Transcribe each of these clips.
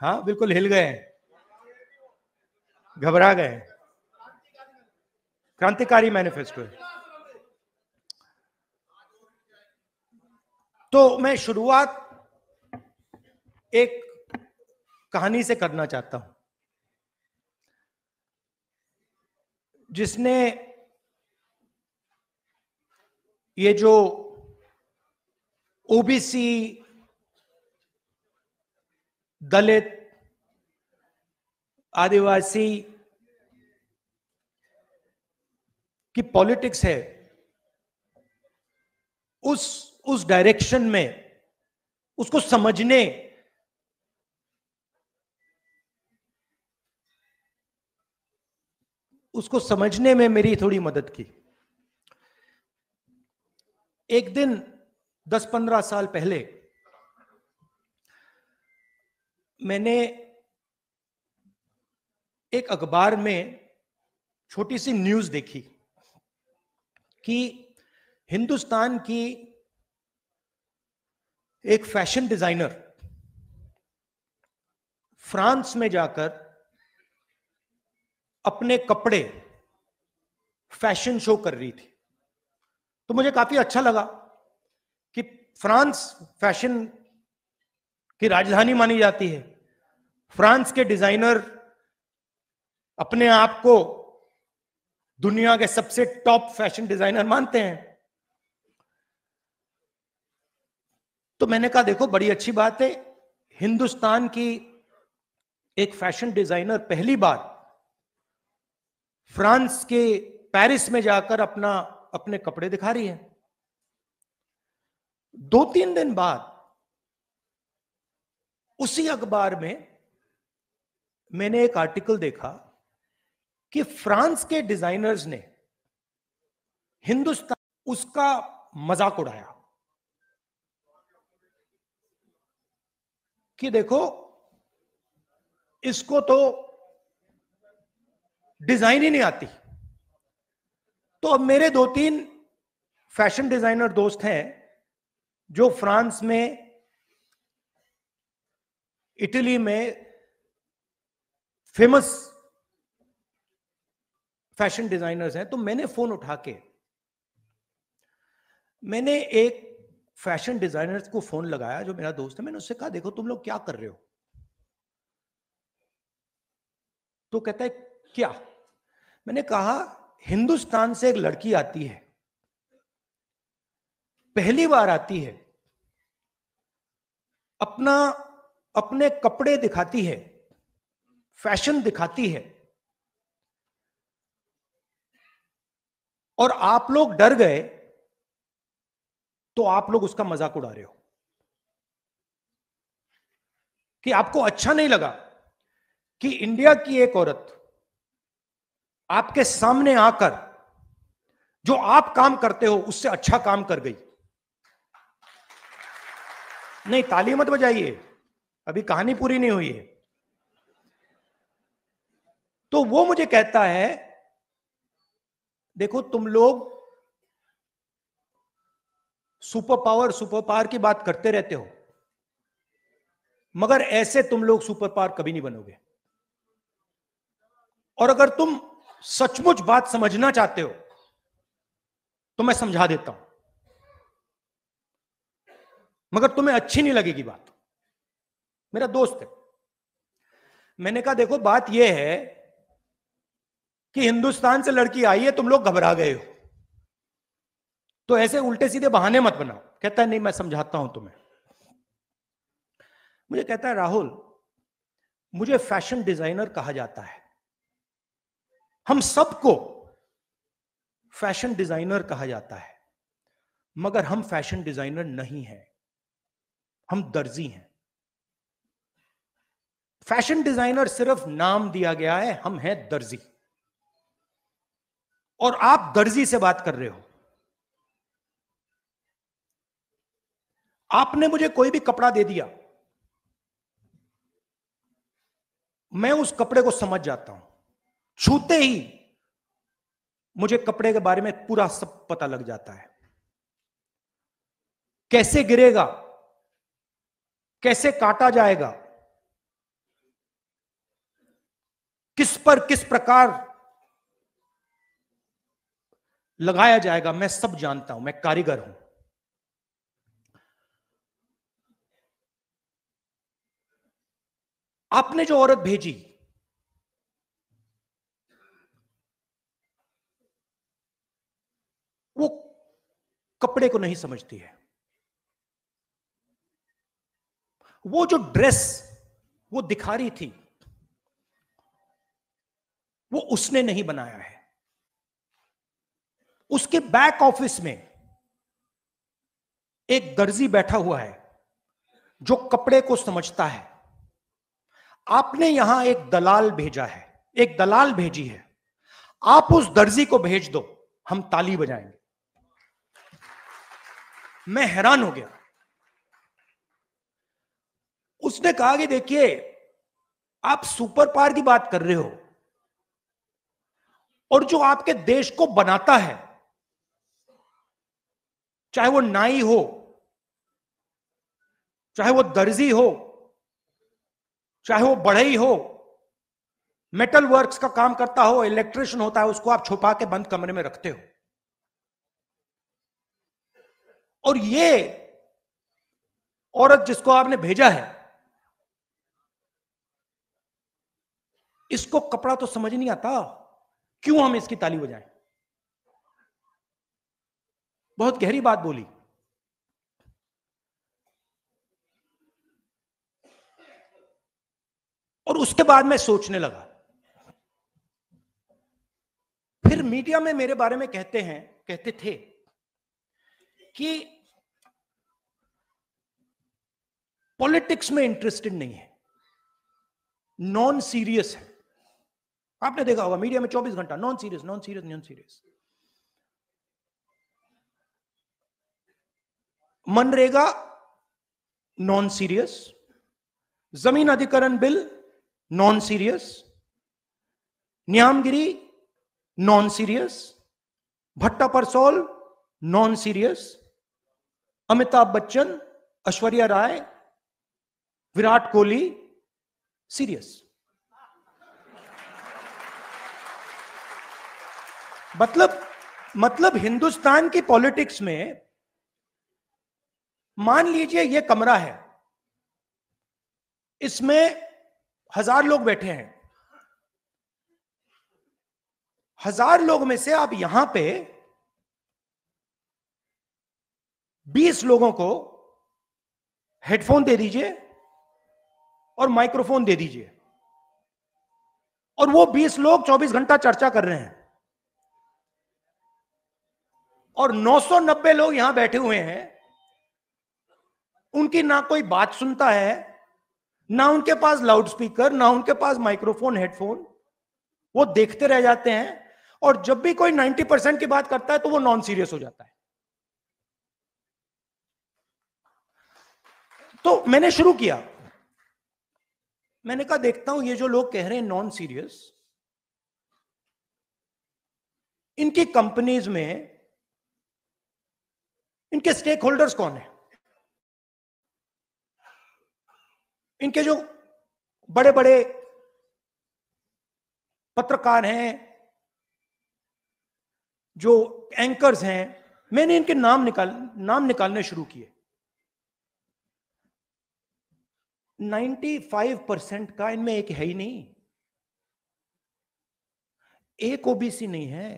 हाँ बिल्कुल हिल गए घबरा गए क्रांतिकारी मैनिफेस्टो तो मैं शुरुआत एक कहानी से करना चाहता हूं जिसने ये जो ओबीसी दलित आदिवासी की पॉलिटिक्स है उस उस डायरेक्शन में उसको समझने उसको समझने में मेरी थोड़ी मदद की एक दिन 10-15 साल पहले मैंने एक अखबार में छोटी सी न्यूज देखी कि हिंदुस्तान की एक फैशन डिजाइनर फ्रांस में जाकर अपने कपड़े फैशन शो कर रही थी तो मुझे काफी अच्छा लगा कि फ्रांस फैशन की राजधानी मानी जाती है फ्रांस के डिजाइनर अपने आप को दुनिया के सबसे टॉप फैशन डिजाइनर मानते हैं तो मैंने कहा देखो बड़ी अच्छी बात है हिंदुस्तान की एक फैशन डिजाइनर पहली बार फ्रांस के पेरिस में जाकर अपना अपने कपड़े दिखा रही है दो तीन दिन बाद उसी अखबार में मैंने एक आर्टिकल देखा कि फ्रांस के डिजाइनर्स ने हिंदुस्तान उसका मजाक उड़ाया कि देखो इसको तो डिजाइन ही नहीं आती तो अब मेरे दो तीन फैशन डिजाइनर दोस्त हैं जो फ्रांस में इटली में फेमस फैशन डिजाइनर्स हैं तो मैंने फोन उठा के मैंने एक फैशन डिजाइनर्स को फोन लगाया जो मेरा दोस्त है मैंने उससे कहा देखो तुम लोग क्या कर रहे हो तो कहता है क्या मैंने कहा हिंदुस्तान से एक लड़की आती है पहली बार आती है अपना अपने कपड़े दिखाती है फैशन दिखाती है और आप लोग डर गए तो आप लोग उसका मजाक उड़ा रहे हो कि आपको अच्छा नहीं लगा कि इंडिया की एक औरत आपके सामने आकर जो आप काम करते हो उससे अच्छा काम कर गई नहीं ताली मत बजाइए अभी कहानी पूरी नहीं हुई है तो वो मुझे कहता है देखो तुम लोग सुपर पावर सुपर पावर की बात करते रहते हो मगर ऐसे तुम लोग सुपर पावर कभी नहीं बनोगे और अगर तुम सचमुच बात समझना चाहते हो तो मैं समझा देता हूं मगर तुम्हें अच्छी नहीं लगेगी बात मेरा दोस्त है मैंने कहा देखो बात यह है कि हिंदुस्तान से लड़की आई है तुम लोग घबरा गए हो तो ऐसे उल्टे सीधे बहाने मत बनाओ कहता है नहीं मैं समझाता हूं तुम्हें मुझे कहता है राहुल मुझे फैशन डिजाइनर कहा जाता है हम सबको फैशन डिजाइनर कहा जाता है मगर हम फैशन डिजाइनर नहीं है हम दर्जी हैं फैशन डिजाइनर सिर्फ नाम दिया गया है हम हैं दर्जी और आप दर्जी से बात कर रहे हो आपने मुझे कोई भी कपड़ा दे दिया मैं उस कपड़े को समझ जाता हूं छूते ही मुझे कपड़े के बारे में पूरा सब पता लग जाता है कैसे गिरेगा कैसे काटा जाएगा किस पर किस प्रकार लगाया जाएगा मैं सब जानता हूं मैं कारीगर हूं आपने जो औरत भेजी वो कपड़े को नहीं समझती है वो जो ड्रेस वो दिखा रही थी वो उसने नहीं बनाया है उसके बैक ऑफिस में एक दर्जी बैठा हुआ है जो कपड़े को समझता है आपने यहां एक दलाल भेजा है एक दलाल भेजी है आप उस दर्जी को भेज दो हम ताली बजाएंगे मैं हैरान हो गया उसने कहा कि देखिए आप सुपर पार की बात कर रहे हो और जो आपके देश को बनाता है चाहे वो नाई हो चाहे वो दर्जी हो चाहे वो बढ़ई हो मेटल वर्क्स का काम करता हो इलेक्ट्रिशियन होता है उसको आप छुपा के बंद कमरे में रखते हो और ये औरत जिसको आपने भेजा है इसको कपड़ा तो समझ नहीं आता क्यों हम इसकी ताली बजाएं बहुत गहरी बात बोली और उसके बाद मैं सोचने लगा फिर मीडिया में मेरे बारे में कहते हैं कहते थे कि पॉलिटिक्स में इंटरेस्टेड नहीं है नॉन सीरियस है आपने देखा होगा मीडिया में 24 घंटा non serious non serious non serious MNREGA non serious जमीन अधिकरण bill non serious Niyamgiri non serious Bhatta Parsaul non serious Amitabh Bachchan Aishwarya Rai Virat Kohli serious मतलब मतलब हिंदुस्तान की पॉलिटिक्स में मान लीजिए यह कमरा है इसमें हजार लोग बैठे हैं हजार लोग में से आप यहां पे बीस लोगों को हेडफोन दे दीजिए और माइक्रोफोन दे दीजिए और वो बीस लोग चौबीस घंटा चर्चा कर रहे हैं और 990 लोग यहां बैठे हुए हैं उनकी ना कोई बात सुनता है ना उनके पास लाउडस्पीकर ना उनके पास माइक्रोफोन हेडफोन वो देखते रह जाते हैं और जब भी कोई 90 परसेंट की बात करता है तो वो नॉन सीरियस हो जाता है तो मैंने शुरू किया मैंने कहा देखता हूं ये जो लोग कह रहे हैं नॉन सीरियस इनकी कंपनीज में इनके स्टेक होल्डर्स कौन है इनके जो बड़े बड़े पत्रकार हैं जो एंकर्स हैं मैंने इनके नाम निकाल नाम निकालने शुरू किए 95 परसेंट का इनमें एक है ही नहीं एक ओबीसी नहीं है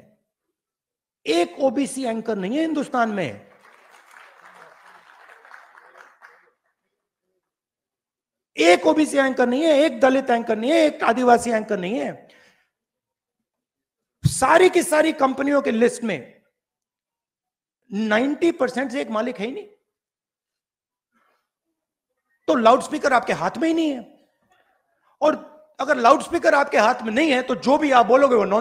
एक ओबीसी एंकर नहीं है हिंदुस्तान में एक ओबीसी एंकर नहीं है एक दलित एंकर नहीं है एक आदिवासी एंकर नहीं है सारी की सारी कंपनियों के लिस्ट में 90 परसेंट से एक मालिक है ही नहीं तो लाउडस्पीकर आपके हाथ में ही नहीं है और अगर लाउडस्पीकर आपके हाथ में नहीं है तो जो भी आप बोलोगे वो नॉन